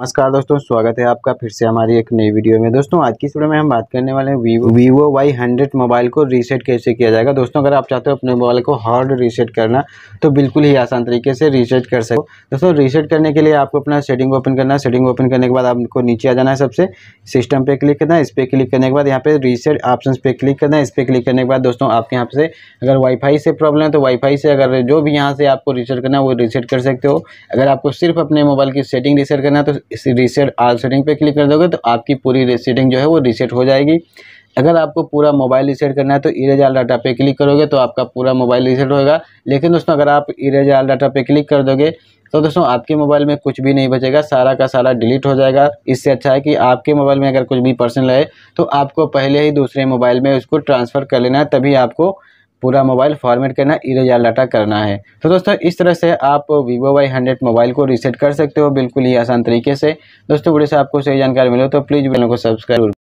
नमस्कार दोस्तों स्वागत है आपका फिर से हमारी एक नई वीडियो में दोस्तों आज की वीडियो में हम बात करने वाले हैं Vivo Vivo Y hundred mobile को रीसेट कैसे किया जाएगा दोस्तों अगर आप चाहते हो अपने मोबाइल को हार्ड रीसेट करना तो बिल्कुल ही आसान तरीके से रीसेट कर सको दोस्तों रीसेट करने के लिए आपको अपना सेटिंग ओपन करना है सेटिंग ओपन करने के बाद आपको नीचे आ जाना है सबसे सिस्टम पर क्लिक करना है इस पर क्लिक करने के बाद यहाँ पे रीसेट ऑप्शन पे क्लिक करना है इस पर क्लिक करने के बाद दोस्तों आपके यहाँ से अगर वाईफाई से प्रॉब्लम है तो वाईफाई से अगर जो भी यहाँ से आपको रीसेट करना है वो रीसेट कर सकते हो अगर आपको सिर्फ अपने मोबाइल की सेटिंग रीसेट करना है तो इस रीसेट आल सेटिंग पे क्लिक कर दोगे तो आपकी पूरी सेटिंग जो है वो रीसेट हो जाएगी अगर आपको पूरा मोबाइल रीसेट करना है तो इरेज आल डाटा पे क्लिक करोगे तो आपका पूरा मोबाइल रीसेट होगा लेकिन दोस्तों अगर आप इरेज आल डाटा पे क्लिक कर दोगे तो दोस्तों आपके मोबाइल में कुछ भी नहीं बचेगा सारा का सारा डिलीट हो जाएगा इससे अच्छा है कि आपके मोबाइल में अगर कुछ भी पर्सनल है तो आपको पहले ही दूसरे मोबाइल में उसको ट्रांसफ़र कर लेना है तभी आपको पूरा मोबाइल फॉर्मेट करना इरेज लटा करना है तो दोस्तों इस तरह से आप वीवो वाई हंड्रेड मोबाइल को रीसेट कर सकते हो बिल्कुल ही आसान तरीके से दोस्तों बड़े से आपको सही जानकारी मिले तो प्लीज़ चैनल को सब्सक्राइब